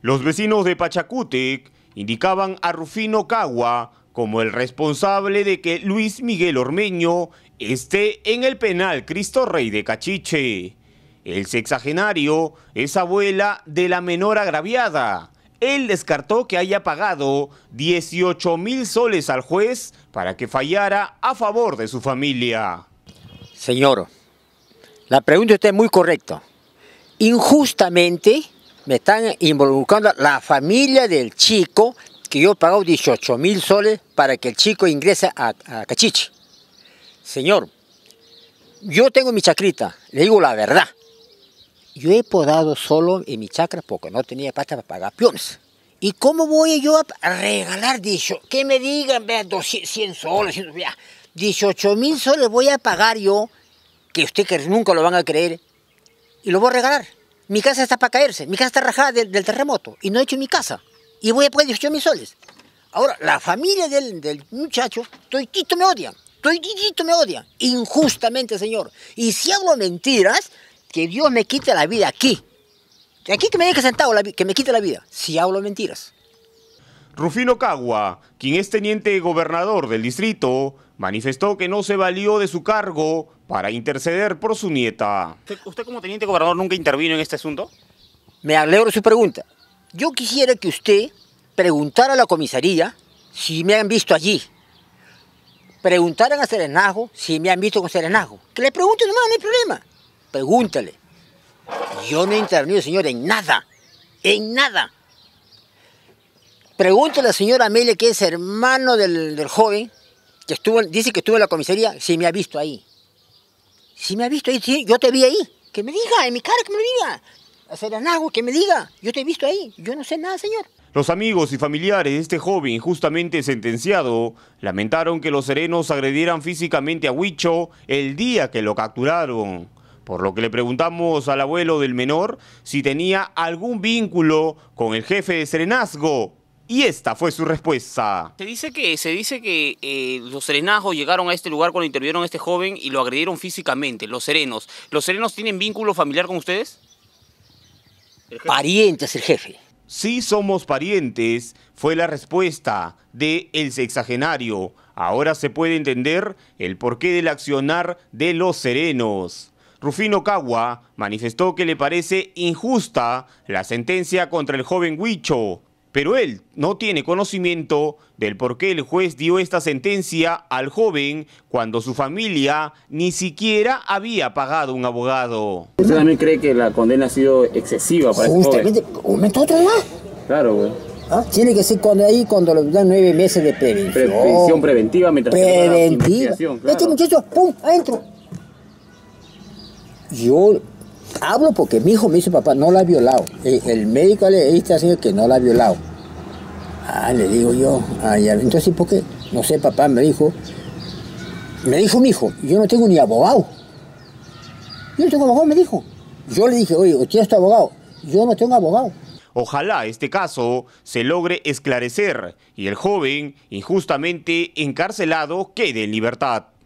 Los vecinos de Pachacútec indicaban a Rufino Cagua como el responsable de que Luis Miguel Ormeño esté en el penal Cristo Rey de Cachiche. El sexagenario es abuela de la menor agraviada. Él descartó que haya pagado 18 mil soles al juez para que fallara a favor de su familia. Señor, la pregunta está muy correcta. Injustamente me están involucrando la familia del chico, que yo he pagado 18 mil soles para que el chico ingrese a, Cachiche. Señor, yo tengo mi chacrita, le digo la verdad. Yo he podado solo en mi chacra porque no tenía pasta para pagar piones. ¿Y cómo voy yo a regalar dicho? Que me digan, vea, 100 soles, 18 mil soles voy a pagar yo, que usted nunca lo van a creer, y lo voy a regalar mi casa está para caerse, mi casa está rajada del, terremoto y no he hecho mi casa y voy a poder 18 mis soles. Ahora, la familia del, del muchacho, toitito me odia, toitito me odia injustamente, señor. Y si hablo mentiras, que Dios me quite la vida aquí. Aquí que me deje sentado, que me quite la vida, si hablo mentiras. Rufino Cagua, quien es teniente gobernador del distrito, manifestó que no se valió de su cargo para interceder por su nieta. ¿Usted como teniente gobernador nunca intervino en este asunto? Me alegro su pregunta. Yo quisiera que usted preguntara a la comisaría si me han visto allí. Preguntaran a Serenajo si me han visto con Serenajo. Que le pregunte nomás, no hay problema. Pregúntale. Yo no he intervenido, señor, en nada. En nada. Pregúntale a la señora Amelia, que es hermano del, del joven, que estuvo, dice que estuvo en la comisaría, si me ha visto ahí. Si me ha visto ahí, yo te vi ahí. Que me diga, en mi cara, que me diga. A que me diga. Yo te he visto ahí, yo no sé nada, señor. Los amigos y familiares de este joven justamente sentenciado lamentaron que los serenos agredieran físicamente a Huicho el día que lo capturaron, por lo que le preguntamos al abuelo del menor si tenía algún vínculo con el jefe de serenazgo, y esta fue su respuesta. Se dice que, se dice que eh, los serenajos llegaron a este lugar cuando intervieron a este joven y lo agredieron físicamente, los serenos. ¿Los serenos tienen vínculo familiar con ustedes? parientes, el jefe. Sí somos parientes, fue la respuesta de el sexagenario. Ahora se puede entender el porqué del accionar de los serenos. Rufino Cagua manifestó que le parece injusta la sentencia contra el joven Huicho, pero él no tiene conocimiento del por qué el juez dio esta sentencia al joven cuando su familia ni siquiera había pagado un abogado. ¿Usted también cree que la condena ha sido excesiva para Justamente, este joven? ¿Justamente otro más? Claro, güey. ¿Ah? Tiene que ser cuando ahí, cuando le dan nueve meses de prevención. Prevención preventiva mientras Preventiva. Claro. Este muchacho, ¡pum! adentro. Yo hablo porque mi hijo me dice, papá, no la ha violado. El, eh, el médico le dice que no la ha violado Ah, le digo yo, entonces, ¿por qué? No sé, papá, me dijo, me dijo mi hijo, yo no tengo ni abogado. Yo no tengo abogado, me dijo. Yo le dije, oye, usted es abogado. Yo no tengo abogado. Ojalá este caso se logre esclarecer y el joven injustamente encarcelado quede en libertad.